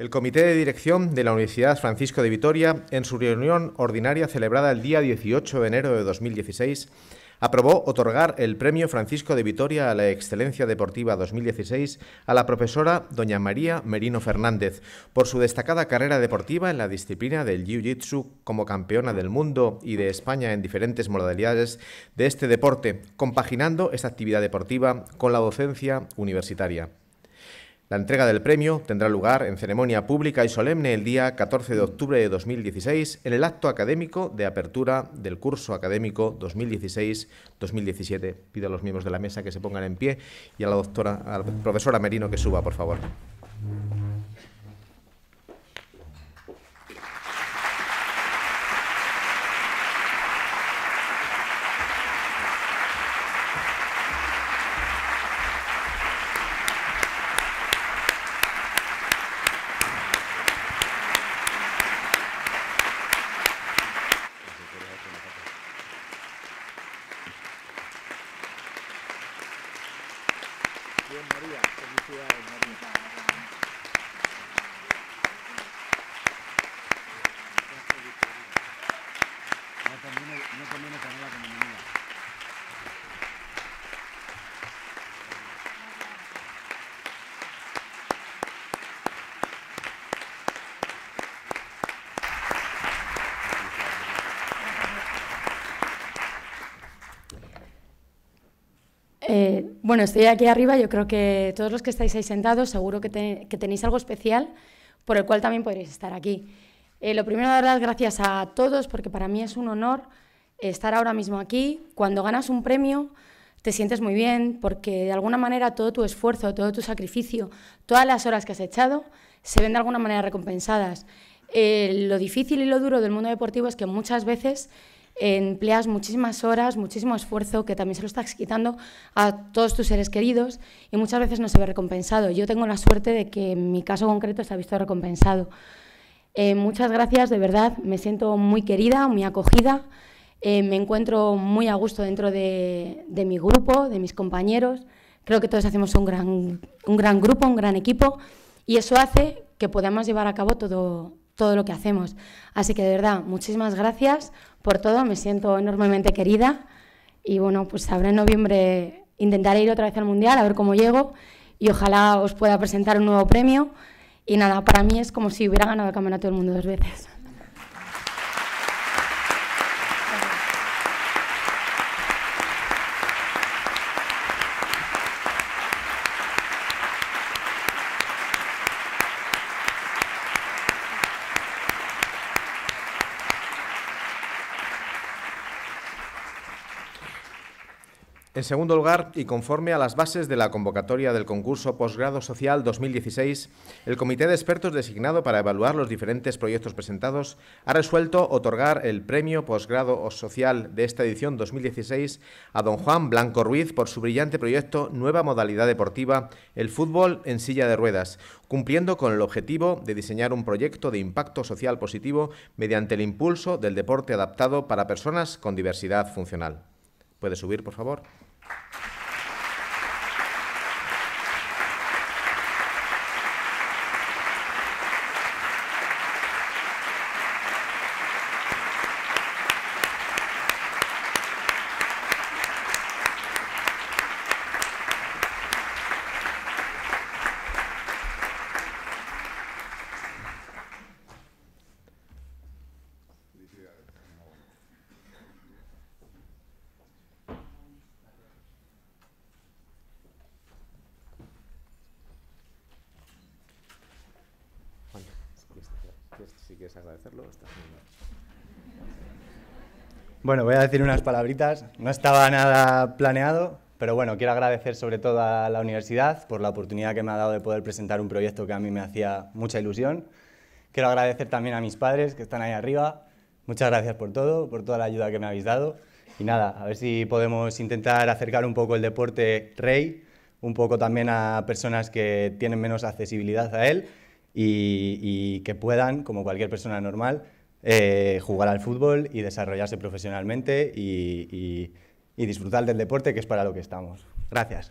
El Comité de Dirección de la Universidad Francisco de Vitoria, en su reunión ordinaria celebrada el día 18 de enero de 2016, aprobó otorgar el Premio Francisco de Vitoria a la Excelencia Deportiva 2016 a la profesora doña María Merino Fernández por su destacada carrera deportiva en la disciplina del Jiu-Jitsu como campeona del mundo y de España en diferentes modalidades de este deporte, compaginando esta actividad deportiva con la docencia universitaria. La entrega del premio tendrá lugar en ceremonia pública y solemne el día 14 de octubre de 2016 en el acto académico de apertura del curso académico 2016-2017. Pido a los miembros de la mesa que se pongan en pie y a la doctora, profesora Merino que suba, por favor. Eh, bueno, estoy aquí arriba, yo creo que todos los que estáis ahí sentados seguro que, tenéis algo especial por el cual también podréis estar aquí. Eh, lo primero, dar las gracias a todos porque para mí es un honor estar ahora mismo aquí. Cuando ganas un premio te sientes muy bien porque de alguna manera todo tu esfuerzo, todo tu sacrificio, todas las horas que has echado se ven de alguna manera recompensadas. Eh, lo difícil y lo duro del mundo deportivo es que muchas veces empleas muchísimas horas, muchísimo esfuerzo que también se lo estás quitando a todos tus seres queridos y muchas veces no se ve recompensado. Yo tengo la suerte de que en mi caso concreto se ha visto recompensado. Eh, muchas gracias, de verdad, me siento muy querida, muy acogida, eh, me encuentro muy a gusto dentro de, de, mi grupo, de mis compañeros. Creo que todos hacemos un gran, un gran grupo, un gran equipo y eso hace que podamos llevar a cabo todo, todo lo que hacemos. Así que de verdad, muchísimas gracias por todo, me siento enormemente querida y bueno, pues sabré en noviembre intentaré ir otra vez al Mundial a ver cómo llego y ojalá os pueda presentar un nuevo premio y nada, para mí es como si hubiera ganado el Campeonato del Mundo dos veces. En segundo lugar, y conforme a las bases de la convocatoria del concurso Postgrado Social 2016, el comité de expertos designado para evaluar los diferentes proyectos presentados ha resuelto otorgar el premio Postgrado Social de esta edición 2016 a don Juan Blanco Ruiz por su brillante proyecto Nueva Modalidad Deportiva, el fútbol en silla de ruedas, cumpliendo con el objetivo de diseñar un proyecto de impacto social positivo mediante el impulso del deporte adaptado para personas con diversidad funcional. ¿Puede subir, por favor? quieres agradecerlo, Bueno, voy a decir unas palabritas. No estaba nada planeado, pero bueno, quiero agradecer sobre todo a la universidad por la oportunidad que me ha dado de poder presentar un proyecto que a mí me hacía mucha ilusión. Quiero agradecer también a mis padres que están ahí arriba. Muchas gracias por todo, por toda la ayuda que me habéis dado. Y nada, a ver si podemos intentar acercar un poco el deporte rey, un poco también a personas que tienen menos accesibilidad a él y, que puedan, como cualquier persona normal, eh, jugar al fútbol y desarrollarse profesionalmente y, y disfrutar del deporte, que es para lo que estamos. Gracias.